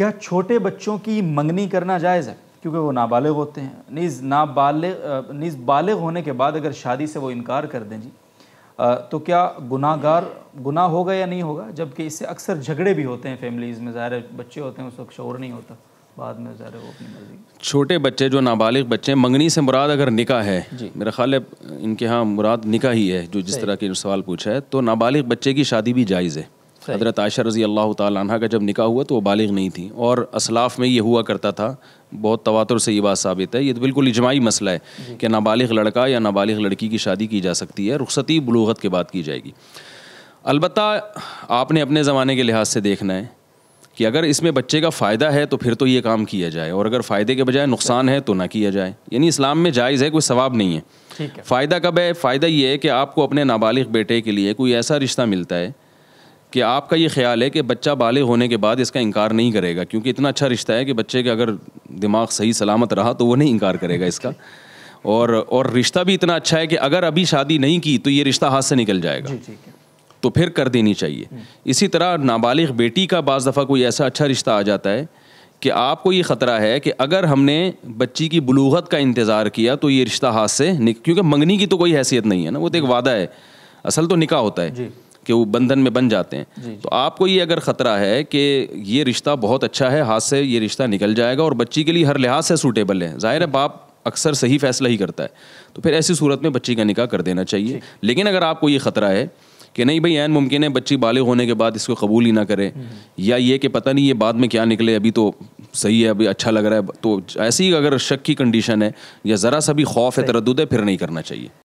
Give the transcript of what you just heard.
کیا چھوٹے بچوں کی منگنی کرنا جائز ہے کیونکہ وہ نابالغ ہوتے ہیں نیز نابالغ نیز بالغ ہونے کے بعد اگر شادی سے وہ انکار کر دیں جی تو کیا گناہ گار گناہ ہوگا یا نہیں ہوگا جبکہ اس سے اکثر جھگڑے بھی ہوتے ہیں فیملیز میں ظاہر بچے ہوتے ہیں اس وقت شعور نہیں ہوتا بعد میں ظاہر وہ اپنی مرضی چھوٹے بچے جو نابالغ بچے منگنی سے مراد اگر نکاح ہے جی میرا خیال ہے ان کے ہاں مراد نکاح ہی ہے جو جس طرح کے سوال پوچھا ہے تو نابالغ بچے کی شادی بھی جائز ہے حضرت عائشہ رضی اللہ تعالیٰ عنہ کا جب نکاح ہوا تو وہ بالغ نہیں تھی اور اسلاف میں یہ ہوا کرتا تھا بہت تواتر سے یہ بات ثابت ہے یہ تو بالکل اجماعی مسئلہ ہے جی. کہ نابالغ لڑکا یا نابالغ لڑکی کی شادی کی جا سکتی ہے رخصتی بلوغت کے بعد کی جائے گی البتہ آپ نے اپنے زمانے کے لحاظ سے دیکھنا ہے کہ اگر اس میں بچے کا فائدہ ہے تو پھر تو یہ کام کیا جائے اور اگر فائدے کے بجائے نقصان ہے تو نہ کیا جائے یعنی اسلام میں جائز ہے کوئی ثواب نہیں ہے فائدہ کب ہے فائدہ یہ ہے کہ آپ کو اپنے نابالغ بیٹے کے لیے کوئی ایسا رشتہ ملتا ہے کہ آپ کا یہ خیال ہے کہ بچہ بالغ ہونے کے بعد اس کا انکار نہیں کرے گا کیونکہ اتنا اچھا رشتہ ہے کہ بچے کے اگر دماغ صحیح سلامت رہا تو وہ نہیں انکار کرے گا اس کا اور اور رشتہ بھی اتنا اچھا ہے کہ اگر ابھی شادی نہیں کی تو یہ رشتہ ہاتھ سے نکل جائے گا جی، تو پھر کر دینی چاہیے اسی طرح نابالغ بیٹی کا بعض دفعہ کوئی ایسا اچھا رشتہ آ جاتا ہے کہ آپ کو یہ خطرہ ہے کہ اگر ہم نے بچی کی بلوغت کا انتظار کیا تو یہ رشتہ ہاتھ سے کیونکہ منگنی کی تو کوئی حیثیت نہیں ہے نا وہ تو ایک جی۔ وعدہ ہے اصل تو نکاح ہوتا ہے جی۔ کہ وہ بندھن میں بن جاتے ہیں جی۔ تو آپ کو یہ اگر خطرہ ہے کہ یہ رشتہ بہت اچھا ہے ہاتھ سے یہ رشتہ نکل جائے گا اور بچی کے لیے ہر لحاظ سے سوٹیبل ہے ظاہر ہے باپ اکثر صحیح فیصلہ ہی کرتا ہے تو پھر ایسی صورت میں بچی کا نکاح کر دینا چاہیے جی۔ لیکن اگر آپ کو یہ خطرہ ہے کہ نہیں بھائی عین ممکن ہے بچی بالغ ہونے کے بعد اس کو قبول ہی نہ کرے یا یہ کہ پتہ نہیں یہ بعد میں کیا نکلے ابھی تو صحیح ہے ابھی اچھا لگ رہا ہے تو ایسی اگر شک کی کنڈیشن ہے یا ذرا سا بھی خوف ہے تردد ہے پھر نہیں کرنا چاہیے